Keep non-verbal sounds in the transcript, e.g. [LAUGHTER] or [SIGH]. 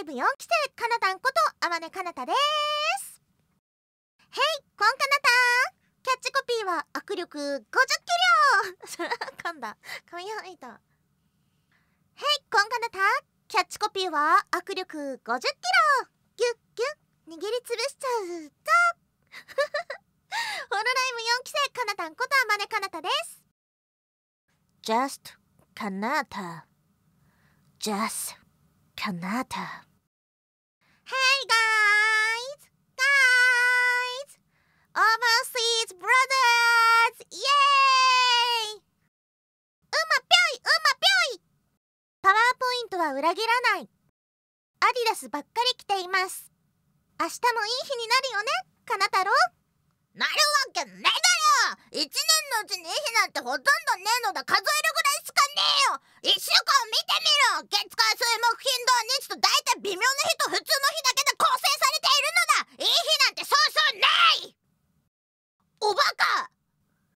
ライブ4期生かなたんことあ音ねかなたですヘイこんかなたキャッチコピーは握力50キロ [LAUGHS] 噛んだ噛みはいたヘイこんかなたキャッチコピーは握力50キロギュッギュッ握りつぶしちゃうぞホロ [LAUGHS] ライブ4期生かなたんことあまねかなたです Just かなた Just かなたトは裏切らないアディダスばっかり着ています明日もいい日になるよねかな太郎なるわけないだろ1年のうちにいい日なんてほとんどねえのだ数えるぐ